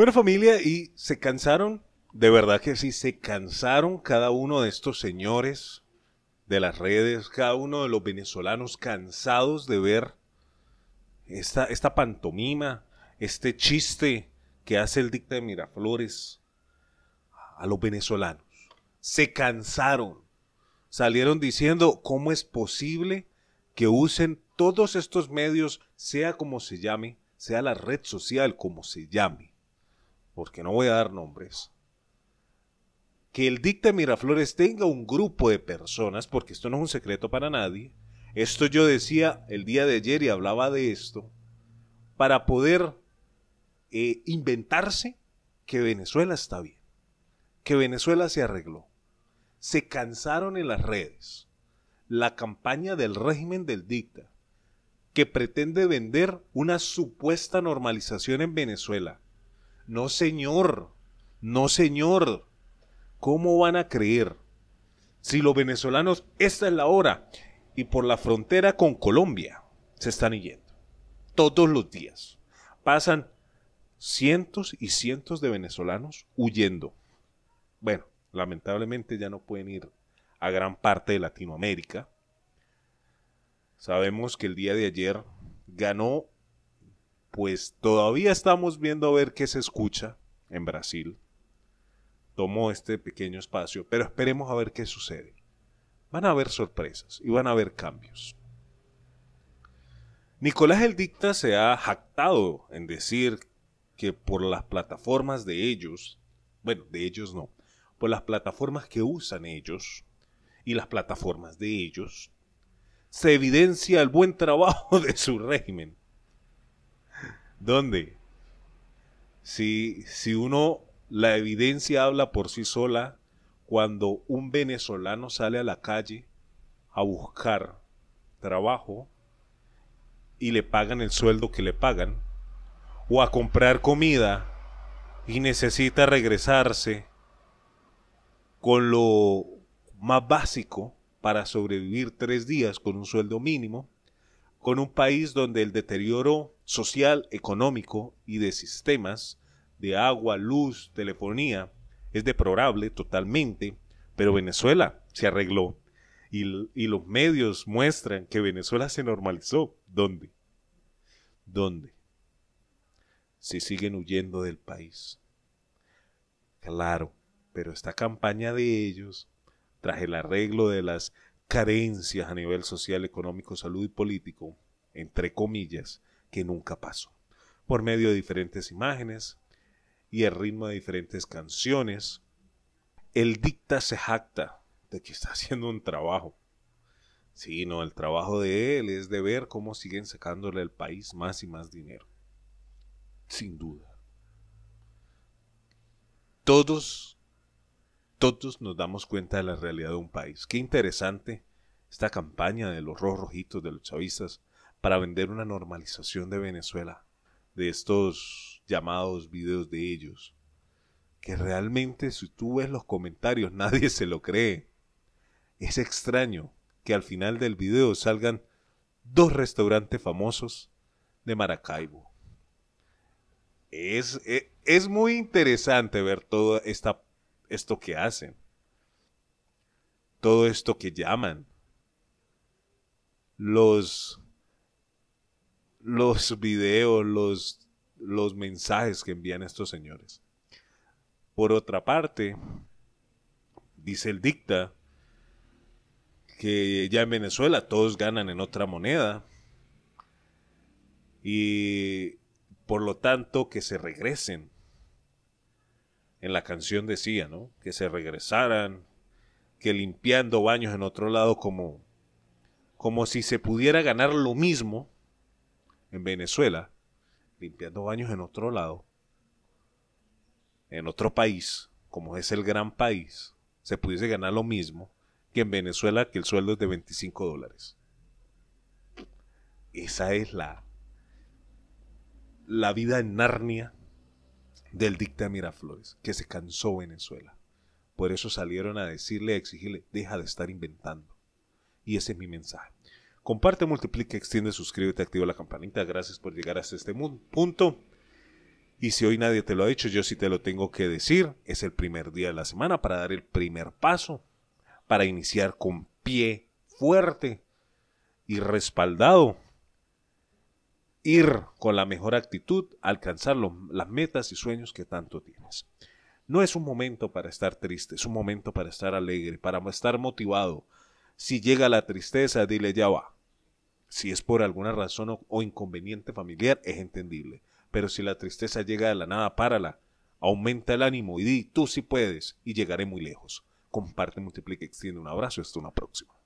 Bueno, familia, y se cansaron, de verdad que sí, se cansaron cada uno de estos señores de las redes, cada uno de los venezolanos cansados de ver esta, esta pantomima, este chiste que hace el dicta de Miraflores a los venezolanos. Se cansaron, salieron diciendo cómo es posible que usen todos estos medios, sea como se llame, sea la red social como se llame porque no voy a dar nombres, que el Dicta Miraflores tenga un grupo de personas, porque esto no es un secreto para nadie, esto yo decía el día de ayer y hablaba de esto, para poder eh, inventarse que Venezuela está bien, que Venezuela se arregló. Se cansaron en las redes la campaña del régimen del dicta, que pretende vender una supuesta normalización en Venezuela, no, señor. No, señor. ¿Cómo van a creer? Si los venezolanos, esta es la hora, y por la frontera con Colombia se están yendo. Todos los días. Pasan cientos y cientos de venezolanos huyendo. Bueno, lamentablemente ya no pueden ir a gran parte de Latinoamérica. Sabemos que el día de ayer ganó pues todavía estamos viendo a ver qué se escucha en Brasil. Tomó este pequeño espacio, pero esperemos a ver qué sucede. Van a haber sorpresas y van a haber cambios. Nicolás el Dicta se ha jactado en decir que por las plataformas de ellos, bueno, de ellos no, por las plataformas que usan ellos y las plataformas de ellos, se evidencia el buen trabajo de su régimen. ¿Dónde? Si, si uno, la evidencia habla por sí sola, cuando un venezolano sale a la calle a buscar trabajo y le pagan el sueldo que le pagan, o a comprar comida y necesita regresarse con lo más básico para sobrevivir tres días con un sueldo mínimo, con un país donde el deterioro social, económico y de sistemas de agua, luz, telefonía es deplorable totalmente, pero Venezuela se arregló y, los medios muestran que Venezuela se normalizó. ¿Dónde? ¿Dónde? Se siguen huyendo del país. Claro, pero esta campaña de ellos, tras el arreglo de las carencias a nivel social, económico, salud y político, entre comillas, que nunca pasó. Por medio de diferentes imágenes y el ritmo de diferentes canciones, el dicta se jacta de que está haciendo un trabajo. Sí, no, el trabajo de él es de ver cómo siguen sacándole al país más y más dinero. Sin duda. Todos todos nos damos cuenta de la realidad de un país. Qué interesante esta campaña de los rojos rojitos de los chavistas para vender una normalización de Venezuela, de estos llamados videos de ellos, que realmente si tú ves los comentarios nadie se lo cree. Es extraño que al final del video salgan dos restaurantes famosos de Maracaibo. Es, es, es muy interesante ver toda esta esto que hacen, todo esto que llaman, los, los videos, los, los mensajes que envían estos señores. Por otra parte, dice el dicta que ya en Venezuela todos ganan en otra moneda y por lo tanto que se regresen en la canción decía, ¿no? Que se regresaran, que limpiando baños en otro lado como, como si se pudiera ganar lo mismo en Venezuela, limpiando baños en otro lado, en otro país, como es el gran país, se pudiese ganar lo mismo que en Venezuela, que el sueldo es de 25 dólares. Esa es la, la vida en Narnia del dicta Miraflores, que se cansó Venezuela. Por eso salieron a decirle, a exigirle, deja de estar inventando. Y ese es mi mensaje. Comparte, multiplica, extiende, suscríbete, activa la campanita. Gracias por llegar hasta este punto. Y si hoy nadie te lo ha dicho, yo sí te lo tengo que decir. Es el primer día de la semana para dar el primer paso, para iniciar con pie fuerte y respaldado ir con la mejor actitud a alcanzar las metas y sueños que tanto tienes. No es un momento para estar triste, es un momento para estar alegre, para estar motivado. Si llega la tristeza, dile ya va. Si es por alguna razón o, inconveniente familiar, es entendible. Pero si la tristeza llega de la nada, párala. Aumenta el ánimo y di, tú si puedes y llegaré muy lejos. Comparte, multiplica, extiende un abrazo. Hasta una próxima.